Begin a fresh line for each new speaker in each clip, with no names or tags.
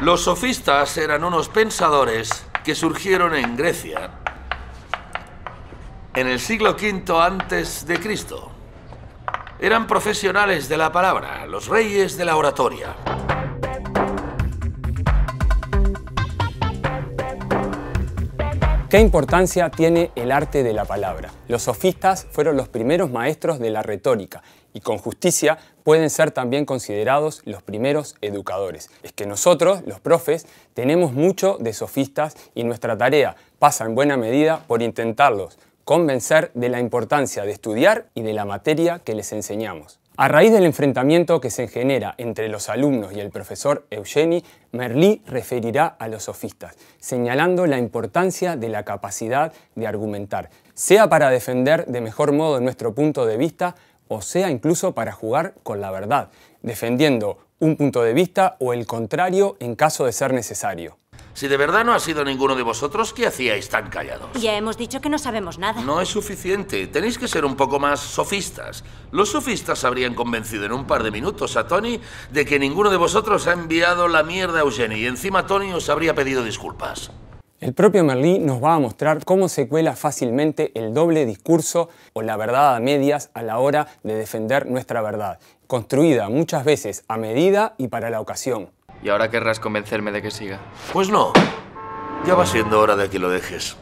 Los sofistas eran unos pensadores que surgieron en Grecia en el siglo V antes de Cristo. Eran profesionales de la palabra, los reyes de la oratoria.
¿Qué importancia tiene el arte de la palabra? Los sofistas fueron los primeros maestros de la retórica y con justicia pueden ser también considerados los primeros educadores. Es que nosotros, los profes, tenemos mucho de sofistas y nuestra tarea pasa en buena medida por intentarlos convencer de la importancia de estudiar y de la materia que les enseñamos. A raíz del enfrentamiento que se genera entre los alumnos y el profesor Eugeni, Merlí referirá a los sofistas, señalando la importancia de la capacidad de argumentar, sea para defender de mejor modo nuestro punto de vista o sea incluso para jugar con la verdad, defendiendo un punto de vista o el contrario en caso de ser necesario.
Si de verdad no ha sido ninguno de vosotros, ¿qué hacíais tan callados?
Ya hemos dicho que no sabemos nada.
No es suficiente. Tenéis que ser un poco más sofistas. Los sofistas habrían convencido en un par de minutos a Tony de que ninguno de vosotros ha enviado la mierda a Eugenie y encima Tony os habría pedido disculpas.
El propio Merlí nos va a mostrar cómo se cuela fácilmente el doble discurso o la verdad a medias a la hora de defender nuestra verdad, construida muchas veces a medida y para la ocasión.
Y ahora querrás convencerme de que siga. Pues no. Ya va siendo hora de que lo dejes.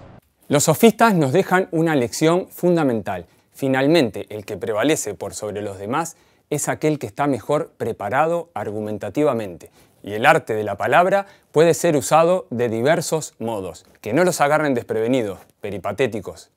Los sofistas nos dejan una lección fundamental. Finalmente, el que prevalece por sobre los demás es aquel que está mejor preparado argumentativamente. Y el arte de la palabra puede ser usado de diversos modos. Que no los agarren desprevenidos, peripatéticos.